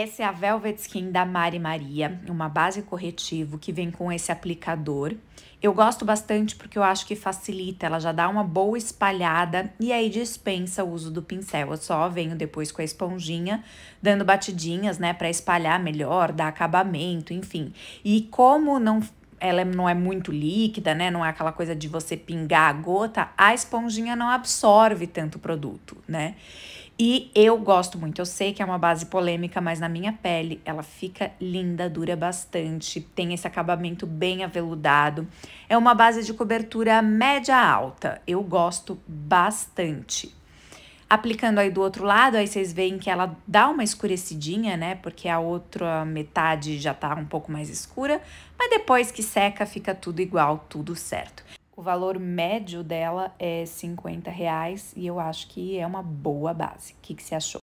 Essa é a Velvet Skin da Mari Maria, uma base corretivo que vem com esse aplicador. Eu gosto bastante porque eu acho que facilita, ela já dá uma boa espalhada e aí dispensa o uso do pincel. Eu só venho depois com a esponjinha, dando batidinhas, né, para espalhar melhor, dar acabamento, enfim. E como não ela é, não é muito líquida, né? Não é aquela coisa de você pingar a gota, a esponjinha não absorve tanto produto, né? E eu gosto muito. Eu sei que é uma base polêmica, mas na minha pele ela fica linda, dura bastante, tem esse acabamento bem aveludado. É uma base de cobertura média alta. Eu gosto bastante. Aplicando aí do outro lado, aí vocês veem que ela dá uma escurecidinha, né? Porque a outra metade já tá um pouco mais escura, mas depois que seca fica tudo igual, tudo certo. O valor médio dela é 50 reais e eu acho que é uma boa base. O que, que você achou?